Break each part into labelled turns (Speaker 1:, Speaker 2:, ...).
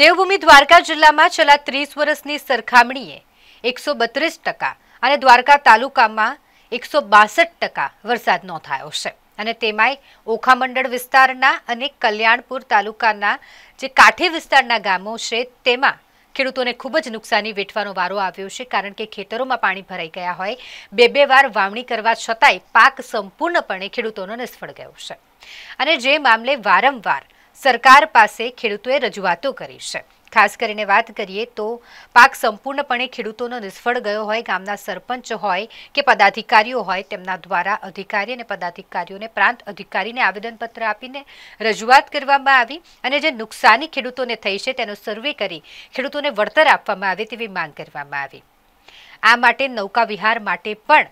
Speaker 1: દેવભૂમિ દ્વારકા જિલ્લામાં છેલ્લા ત્રીસ વર્ષની સરખામણીએ એકસો બત્રીસ ટકા અને દ્વારકા તાલુકામાં એકસો બાસઠ ટકા વરસાદ નોંધાયો છે અને તેમાંય ઓખામંડળ વિસ્તારના અને કલ્યાણપુર તાલુકાના જે કાઠી વિસ્તારના ગામો છે તેમાં ખેડૂતોને ખૂબ જ નુકસાની વેઠવાનો વારો આવ્યો છે કારણ કે ખેતરોમાં પાણી ભરાઈ ગયા હોય બે બે વાર વાવણી કરવા છતાંય પાક સંપૂર્ણપણે ખેડૂતોનો નિષ્ફળ ગયો છે અને જે મામલે વારંવાર સરકાર પાસે ખેડૂતોએ રજૂઆતો કરી છે ખાસ કરીને વાત કરીએ તો પાક સંપૂર્ણપણે ખેડૂતોનો નિષ્ફળ ગયો હોય ગામના સરપંચ હોય કે પદાધિકારીઓ હોય તેમના દ્વારા અધિકારી અને પદાધિકારીઓને પ્રાંત અધિકારીને આવેદનપત્ર આપીને રજૂઆત કરવામાં આવી અને જે નુકસાની ખેડૂતોને થઈ છે તેનો સર્વે કરી ખેડૂતોને વળતર આપવામાં આવે તેવી માંગ કરવામાં આવી આ માટે નૌકા વિહાર માટે પણ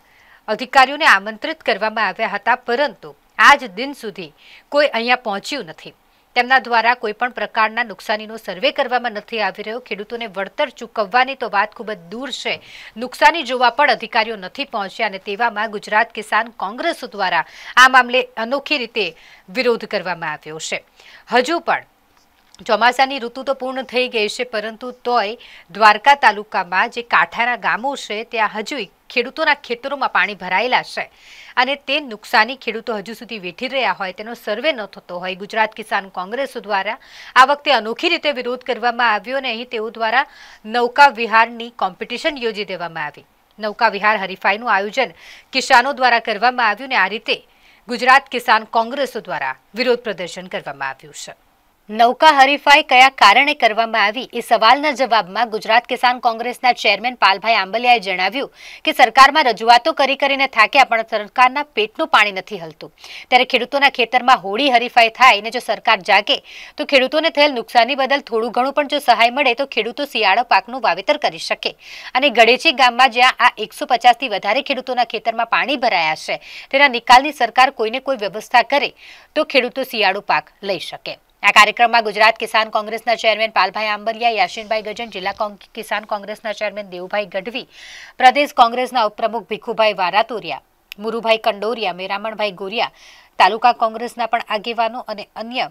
Speaker 1: અધિકારીઓને આમંત્રિત કરવામાં આવ્યા હતા પરંતુ આજ દિન સુધી કોઈ અહીંયા પહોંચ્યું નથી તેમના દ્વારા કોઈપણ પ્રકારના નુકસાનીનો સર્વે કરવામાં નથી આવી રહ્યો ખેડૂતોને વળતર ચૂકવવાની તો વાત ખૂબ જ દૂર છે નુકસાની જોવા પણ અધિકારીઓ નથી પહોંચ્યા અને તેવામાં ગુજરાત કિસાન કોંગ્રેસ દ્વારા આ મામલે અનોખી રીતે વિરોધ કરવામાં આવ્યો છે હજુ પણ ચોમાસાની ઋતુ તો પૂર્ણ થઈ ગઈ છે પરંતુ તોય દ્વારકા તાલુકામાં જે કાંઠાના ગામો છે ત્યાં હજુ ખેડૂતોના ખેતરોમાં પાણી ભરાયેલા છે અને તે નુકસાની ખેડૂતો હજુ સુધી વેઠી રહ્યા હોય તેનો સર્વે ન થતો હોય ગુજરાત કિસાન કોંગ્રેસ દ્વારા આ વખતે અનોખી રીતે વિરોધ કરવામાં આવ્યો અને અહીં તેઓ દ્વારા નૌકા વિહારની કોમ્પિટિશન યોજી દેવામાં આવી નૌકા વિહાર હરીફાઈનું આયોજન કિસાનો દ્વારા કરવામાં આવ્યું અને આ રીતે ગુજરાત કિસાન કોંગ્રેસ દ્વારા વિરોધ પ્રદર્શન કરવામાં આવ્યું છે નૌકા હરીફાઈ કયા કારણે કરવામાં આવી એ સવાલના જવાબમાં ગુજરાત કિસાન કોંગ્રેસના ચેરમેન પાલભાઈ આંબલિયાએ જણાવ્યું કે સરકારમાં રજૂઆતો કરી કરીને થાક્યા પણ સરકારના પેટનું પાણી નથી હલતું ત્યારે ખેડૂતોના ખેતરમાં હોળી હરીફાઈ થાય ને જો સરકાર જાગે તો ખેડૂતોને થયેલ નુકસાની બદલ થોડું ઘણું પણ જો સહાય મળે તો ખેડૂતો શિયાળો પાકનું વાવેતર કરી શકે અને ગડેચી ગામમાં જ્યાં આ એકસો પચાસથી વધારે ખેડૂતોના ખેતરમાં પાણી ભરાયા છે તેના નિકાલની સરકાર કોઈને કોઈ વ્યવસ્થા કરે તો ખેડૂતો શિયાળુ પાક લઈ શકે આ કાર્યક્રમમાં ગુજરાત કિસાન કોંગ્રેસના ચેરમેન પાલભાઈ આંબલિયા યાશીનભાઈ ગજન જિલ્લા કિસાન કોંગ્રેસના ચેરમેન દેવુભાઈ ગઢવી પ્રદેશ કોંગ્રેસના ઉપપ્રમુખ ભીખુભાઈ વારાતોરિયા મુરુભાઈ કંડોરિયા મેરામણભાઈ ગોરિયા તાલુકા કોંગ્રેસના પણ આગેવાનો અને અન્ય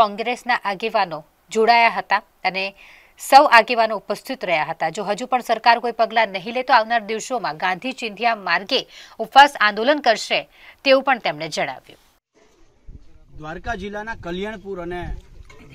Speaker 1: કોંગ્રેસના આગેવાનો જોડાયા હતા અને સૌ આગેવાનો ઉપસ્થિત રહ્યા હતા જો હજુ પણ સરકાર કોઈ પગલાં નહીં લે તો આવનાર દિવસોમાં ગાંધી ચિંધ્યા માર્ગે ઉપવાસ આંદોલન કરશે તેવું પણ તેમણે જણાવ્યું
Speaker 2: દ્વારકા જિલ્લાના કલ્યાણપુર અને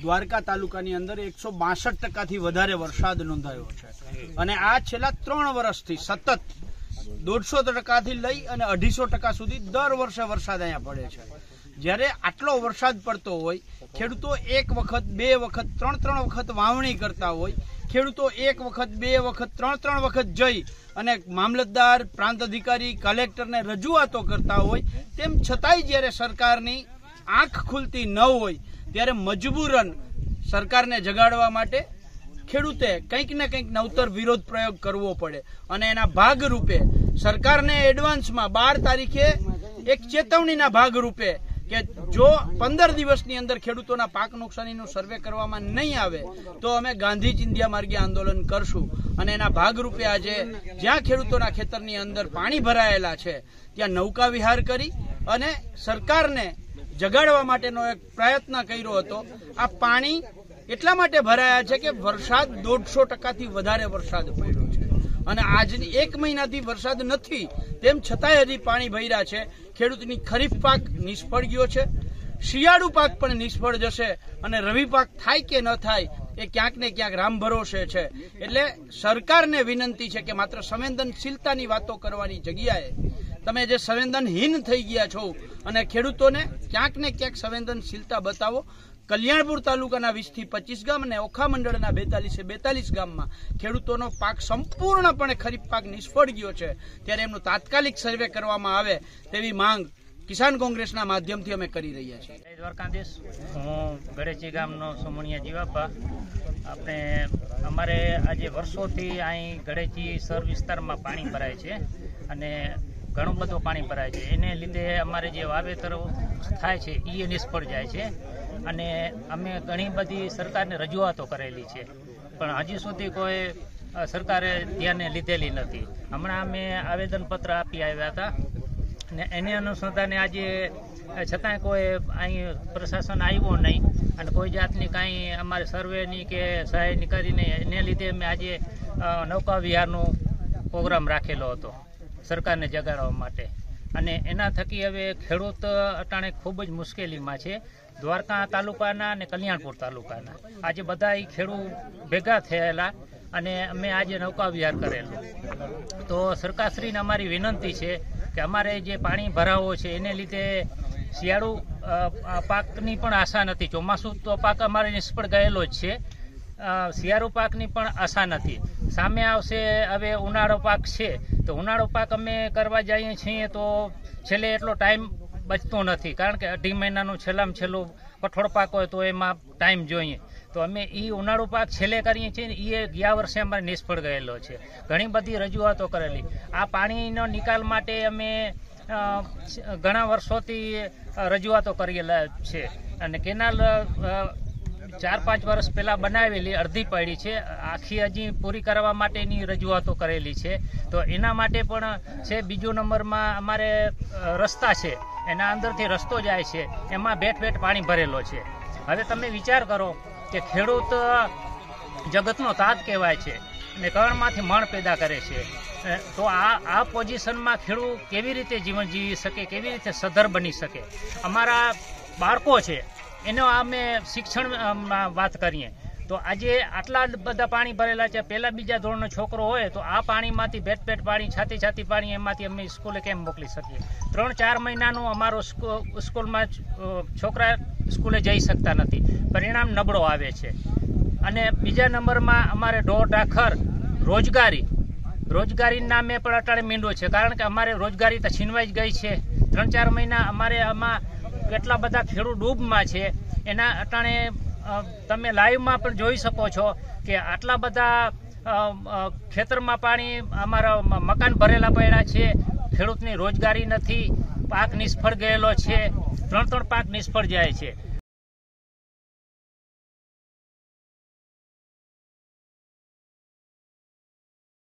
Speaker 2: દ્વારકા તાલુકાની અંદર એકસો બાસઠ ટકાથી વધારે વરસાદ નોંધાયો છે અને આ છેલ્લા ત્રણ વર્ષથી સતત દોઢસો ટકાથી લઈ અને અઢીસો ટકા સુધી દર વર્ષે વરસાદ અહીંયા પડે છે જ્યારે આટલો વરસાદ પડતો હોય ખેડૂતો એક વખત બે વખત ત્રણ ત્રણ વખત વાવણી કરતા હોય ખેડૂતો એક વખત બે વખત ત્રણ ત્રણ વખત જઈ અને મામલતદાર પ્રાંત અધિકારી કલેક્ટરને રજૂઆતો કરતા હોય તેમ છતાંય જ્યારે સરકારની આંખ ખુલતી ન હોય ત્યારે મજબૂરન સરકારને જગાડવા માટે ખેડૂતે કંઈક ને કંઈક નવતર વિરોધ પ્રયોગ કરવો પડે અને એના ભાગરૂપે સરકારને એડવાન્સમાં બાર તારીખે એક ચેતવણીના ભાગરૂપે કે જો પંદર દિવસની અંદર ખેડૂતોના પાક નુકસાનીનું સર્વે કરવામાં નહીં આવે તો અમે ગાંધી ચિંધ્યા માર્ગે આંદોલન કરશું અને એના ભાગરૂપે આજે જ્યાં ખેડૂતોના ખેતરની અંદર પાણી ભરાયેલા છે ત્યાં નૌકા વિહાર કરી અને સરકારને જગાડવા માટેનો એક પ્રયત્ન કર્યો હતો આ પાણી એટલા માટે ભરાયા છે કે વરસાદ દોઢસો ટકાથી વધારે વરસાદ પડ્યો છે અને આજની એક મહિનાથી વરસાદ નથી તેમ છતાંય હજી પાણી ભર્યા છે ખેડૂતની ખરીફ પાક નિષ્ફળ ગયો છે શિયાળુ પાક પણ નિષ્ફળ જશે અને રવિ પાક થાય કે ન થાય એ ક્યાંક ને ક્યાંક રામ ભરોસે છે એટલે સરકારને વિનંતી છે કે માત્ર સંવેદનશીલતાની વાતો કરવાની જગ્યાએ તમે જે સંવેદનહીન થઈ ગયા છો અને ખેડૂતોને ક્યાંક ને ક્યાંક સંવેદનશીલતા બતાવો કલ્યાણપુર તાલુકાના વીસથી પચીસ ગામ અને ઓખા મંડળના બેતાલીસે બેતાલીસ ગામમાં ખેડૂતોનો પાક સંપૂર્ણપણે ખરીફ પાક નિષ્ફળ ગયો છે ત્યારે એમનું તાત્કાલિક સર્વે કરવામાં આવે
Speaker 3: તેવી માંગ કિસાન કોંગ્રેસના માધ્યમથી અમે કરી રહ્યા છીએ દ્વારકાધીશ હું ગળેચી ગામનો સોમણિયા જીવાપા આપણે અમારે આજે વર્ષોથી અહીં ગળેચી સર વિસ્તારમાં પાણી ભરાય છે અને ઘણું બધું પાણી ભરાય છે એને લીધે અમારે જે વાવેતર થાય છે એ નિષ્ફળ જાય છે અને અમે ઘણી બધી સરકારને રજૂઆતો કરેલી છે પણ હજી સુધી કોઈ સરકારે ધ્યાને લીધેલી નથી હમણાં અમે આવેદનપત્ર આપી આવ્યા હતા ને એને અનુસંધાને આજે છતાંય કોઈ અહીં પ્રશાસન આવ્યો નહીં અને કોઈ જાતની કાંઈ અમારે સર્વેની કે સહાયની નહીં એને લીધે અમે આજે નૌકા વિહારનો પ્રોગ્રામ રાખેલો હતો સરકારને જગાડવા માટે અને એના થકી હવે ખેડૂત અટાણે ખૂબ જ મુશ્કેલીમાં છે દ્વારકા તાલુકાના અને કલ્યાણપુર તાલુકાના આજે બધા ખેડૂત ભેગા થયેલા અને અમે આજે નૌકા વિહાર કરેલો તો સરકારશ્રીને અમારી વિનંતી છે કે અમારે જે પાણી ભરાવો છે એને લીધે શિયાળુ પાકની પણ આશા નથી ચોમાસું તો પાક અમારે નિષ્ફળ ગયેલો જ છે શિયાળુ પાકની પણ આશા નથી સામે આવશે હવે ઉનાળો પાક છે તો ઉનાળો પાક અમે કરવા જઈએ છીએ તો છેલ્લે એટલો ટાઈમ બચતો નથી કારણ કે અઢી મહિનાનું છેલ્લામાં છેલ્લું કઠોળ પાક હોય તો એમાં ટાઈમ જોઈએ તો અમે એ ઉનાળુ પાક છેલ્લે કરીએ છીએ ને એ ગયા વર્ષે અમારે નિષ્ફળ ગયેલો છે ઘણી બધી રજૂઆતો કરેલી આ પાણીનો નિકાલ માટે અમે ઘણા વર્ષોથી રજૂઆતો કરેલા છે અને કેનાલ ચાર પાંચ વર્ષ પહેલાં બનાવેલી અડધી પડી છે આખી હજી પૂરી કરવા માટેની રજૂઆતો કરેલી છે તો એના માટે પણ છે બીજો નંબરમાં અમારે રસ્તા છે એના અંદરથી રસ્તો જાય છે એમાં ભેટ ભેટ પાણી ભરેલો છે હવે તમે વિચાર કરો કે ખેડૂત જગતનો તાત કહેવાય છે ને કરણમાંથી મણ પેદા કરે છે તો આ આ પોઝિશનમાં ખેડૂત કેવી રીતે જીવન જીવી શકે કેવી રીતે સધર બની શકે અમારા બાળકો છે એનો અમે શિક્ષણ વાત કરીએ તો આજે આટલા બધા પાણી ભરેલા છે પહેલા બીજા ધોરણનો છોકરો હોય તો આ પાણીમાંથી ભેટ ભેટ પાણી છાતી છાતી પાણી એમાંથી અમે સ્કૂલે કેમ મોકલી શકીએ ત્રણ ચાર મહિનાનું અમારો સ્કૂલમાં છોકરા સ્કૂલે જઈ શકતા નથી પરિણામ નબળો આવે છે અને બીજા નંબરમાં અમારે ઢોર ઢાખર રોજગારી રોજગારી નામે પણ અટાળે મીંડો છે કારણ કે અમારે રોજગારી તો છીનવાઈ જ ગઈ છે ત્રણ ચાર મહિના અમારે આમાં કેટલા બધા ખેડૂત ડૂબમાં છે એના અટાણે તમે લાઈવમાં પણ જોઈ શકો છો કે આટલા બધા ખેતરમાં પાણી અમારા મકાન ભરેલા પડ્યા છે ખેડૂતની રોજગારી નથી પાક નિષ્ફળ ગયેલો છે ત્રણ ત્રણ પાક નિષ્ફળ જાય છે